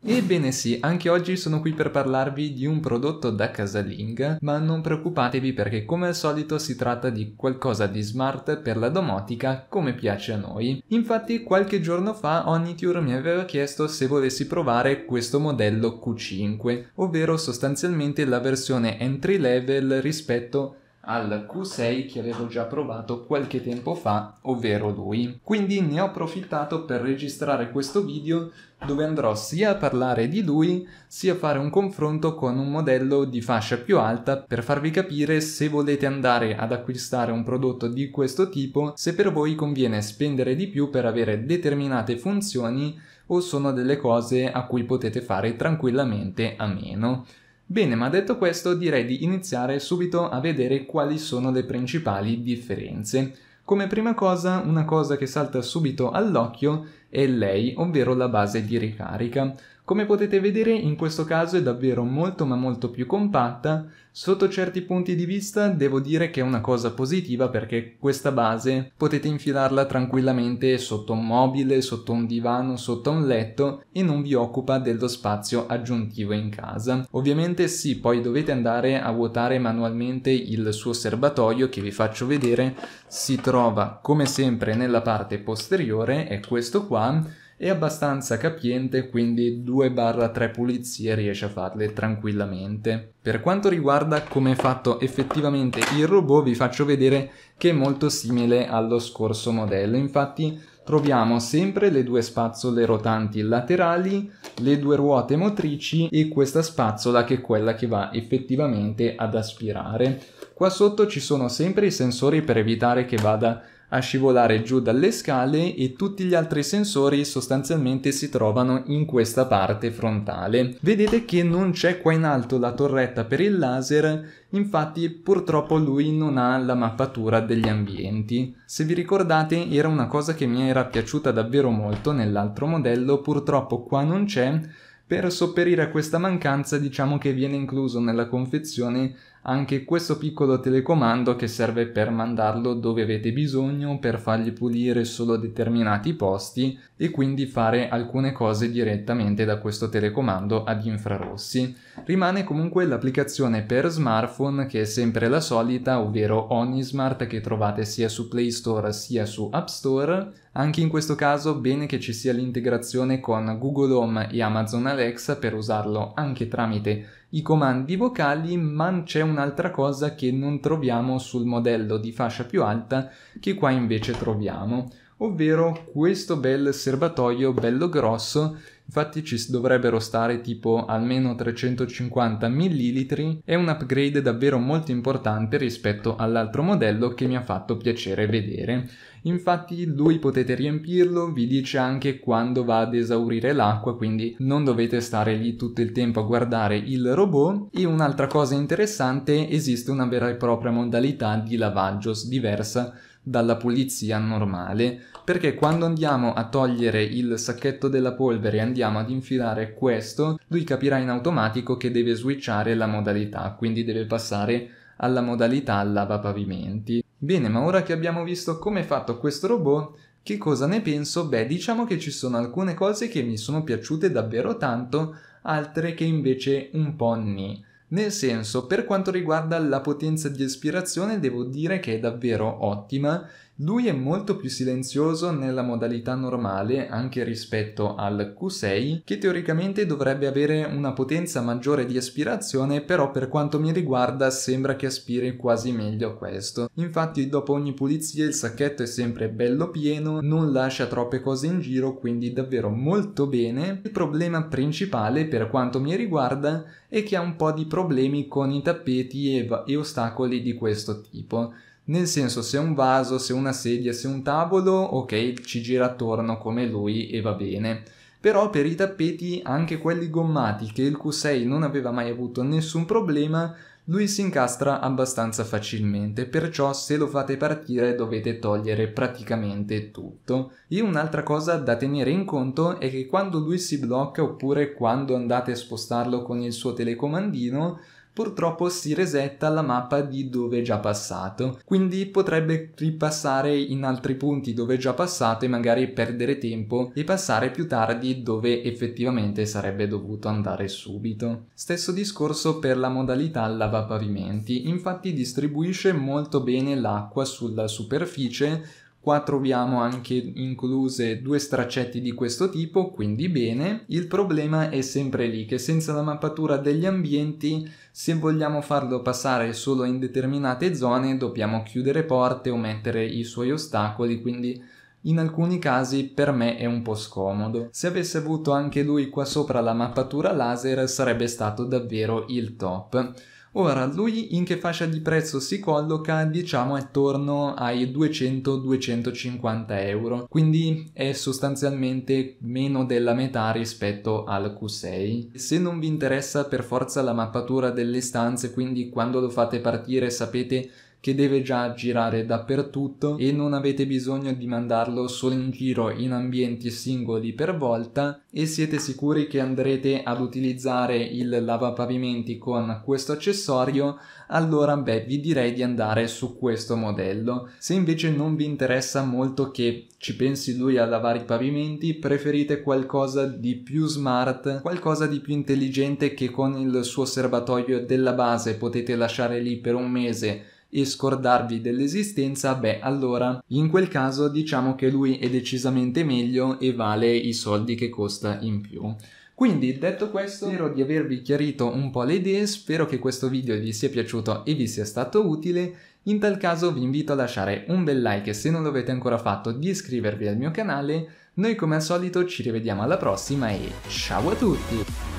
Ebbene sì, anche oggi sono qui per parlarvi di un prodotto da casalinga, ma non preoccupatevi perché come al solito si tratta di qualcosa di smart per la domotica come piace a noi. Infatti qualche giorno fa Oniture mi aveva chiesto se volessi provare questo modello Q5, ovvero sostanzialmente la versione entry level rispetto al Q6 che avevo già provato qualche tempo fa, ovvero lui. Quindi ne ho approfittato per registrare questo video dove andrò sia a parlare di lui sia a fare un confronto con un modello di fascia più alta per farvi capire se volete andare ad acquistare un prodotto di questo tipo, se per voi conviene spendere di più per avere determinate funzioni o sono delle cose a cui potete fare tranquillamente a meno. Bene, ma detto questo direi di iniziare subito a vedere quali sono le principali differenze. Come prima cosa, una cosa che salta subito all'occhio e lei, ovvero la base di ricarica. Come potete vedere in questo caso è davvero molto ma molto più compatta, sotto certi punti di vista devo dire che è una cosa positiva perché questa base potete infilarla tranquillamente sotto un mobile, sotto un divano, sotto un letto e non vi occupa dello spazio aggiuntivo in casa. Ovviamente sì, poi dovete andare a vuotare manualmente il suo serbatoio che vi faccio vedere, si trova come sempre nella parte posteriore, è questo qua qua, è abbastanza capiente, quindi 2-3 pulizie riesce a farle tranquillamente. Per quanto riguarda come è fatto effettivamente il robot, vi faccio vedere che è molto simile allo scorso modello, infatti troviamo sempre le due spazzole rotanti laterali, le due ruote motrici e questa spazzola che è quella che va effettivamente ad aspirare. Qua sotto ci sono sempre i sensori per evitare che vada a scivolare giù dalle scale e tutti gli altri sensori sostanzialmente si trovano in questa parte frontale. Vedete che non c'è qua in alto la torretta per il laser, infatti purtroppo lui non ha la mappatura degli ambienti. Se vi ricordate era una cosa che mi era piaciuta davvero molto nell'altro modello, purtroppo qua non c'è, per sopperire a questa mancanza diciamo che viene incluso nella confezione anche questo piccolo telecomando che serve per mandarlo dove avete bisogno per fargli pulire solo determinati posti e quindi fare alcune cose direttamente da questo telecomando ad infrarossi. Rimane comunque l'applicazione per smartphone che è sempre la solita, ovvero Onismart che trovate sia su Play Store sia su App Store. Anche in questo caso bene che ci sia l'integrazione con Google Home e Amazon Alexa per usarlo anche tramite i comandi vocali, ma c'è un'altra cosa che non troviamo sul modello di fascia più alta che qua invece troviamo ovvero questo bel serbatoio bello grosso infatti ci dovrebbero stare tipo almeno 350 millilitri è un upgrade davvero molto importante rispetto all'altro modello che mi ha fatto piacere vedere. Infatti lui potete riempirlo, vi dice anche quando va ad esaurire l'acqua, quindi non dovete stare lì tutto il tempo a guardare il robot. E un'altra cosa interessante, esiste una vera e propria modalità di lavaggio diversa dalla pulizia normale, perché quando andiamo a togliere il sacchetto della polvere e andiamo ad infilare questo, lui capirà in automatico che deve switchare la modalità, quindi deve passare alla modalità lavapavimenti. Bene, ma ora che abbiamo visto come è fatto questo robot, che cosa ne penso? Beh, diciamo che ci sono alcune cose che mi sono piaciute davvero tanto, altre che invece un po' ni. Nel senso, per quanto riguarda la potenza di aspirazione, devo dire che è davvero ottima lui è molto più silenzioso nella modalità normale anche rispetto al Q6 che teoricamente dovrebbe avere una potenza maggiore di aspirazione però per quanto mi riguarda sembra che aspiri quasi meglio a questo. Infatti dopo ogni pulizia il sacchetto è sempre bello pieno, non lascia troppe cose in giro quindi davvero molto bene. Il problema principale per quanto mi riguarda è che ha un po' di problemi con i tappeti e, e ostacoli di questo tipo. Nel senso, se un vaso, se una sedia, se un tavolo, ok, ci gira attorno come lui e va bene. Però per i tappeti, anche quelli gommati, che il Q6 non aveva mai avuto nessun problema, lui si incastra abbastanza facilmente, perciò se lo fate partire dovete togliere praticamente tutto. E un'altra cosa da tenere in conto è che quando lui si blocca oppure quando andate a spostarlo con il suo telecomandino, purtroppo si resetta la mappa di dove è già passato, quindi potrebbe ripassare in altri punti dove è già passato e magari perdere tempo e passare più tardi dove effettivamente sarebbe dovuto andare subito. Stesso discorso per la modalità lavapavimenti, infatti distribuisce molto bene l'acqua sulla superficie Qua troviamo anche incluse due straccetti di questo tipo, quindi bene. Il problema è sempre lì, che senza la mappatura degli ambienti, se vogliamo farlo passare solo in determinate zone, dobbiamo chiudere porte o mettere i suoi ostacoli, quindi in alcuni casi per me è un po' scomodo. Se avesse avuto anche lui qua sopra la mappatura laser sarebbe stato davvero il top. Ora lui in che fascia di prezzo si colloca? Diciamo attorno ai 200-250 euro, quindi è sostanzialmente meno della metà rispetto al Q6. Se non vi interessa per forza la mappatura delle stanze, quindi quando lo fate partire sapete che deve già girare dappertutto e non avete bisogno di mandarlo solo in giro in ambienti singoli per volta e siete sicuri che andrete ad utilizzare il lavapavimenti con questo accessorio allora beh vi direi di andare su questo modello se invece non vi interessa molto che ci pensi lui a lavare i pavimenti preferite qualcosa di più smart qualcosa di più intelligente che con il suo serbatoio della base potete lasciare lì per un mese e scordarvi dell'esistenza, beh allora in quel caso diciamo che lui è decisamente meglio e vale i soldi che costa in più. Quindi detto questo spero di avervi chiarito un po' le idee, spero che questo video vi sia piaciuto e vi sia stato utile, in tal caso vi invito a lasciare un bel like e se non l'avete ancora fatto di iscrivervi al mio canale, noi come al solito ci rivediamo alla prossima e ciao a tutti!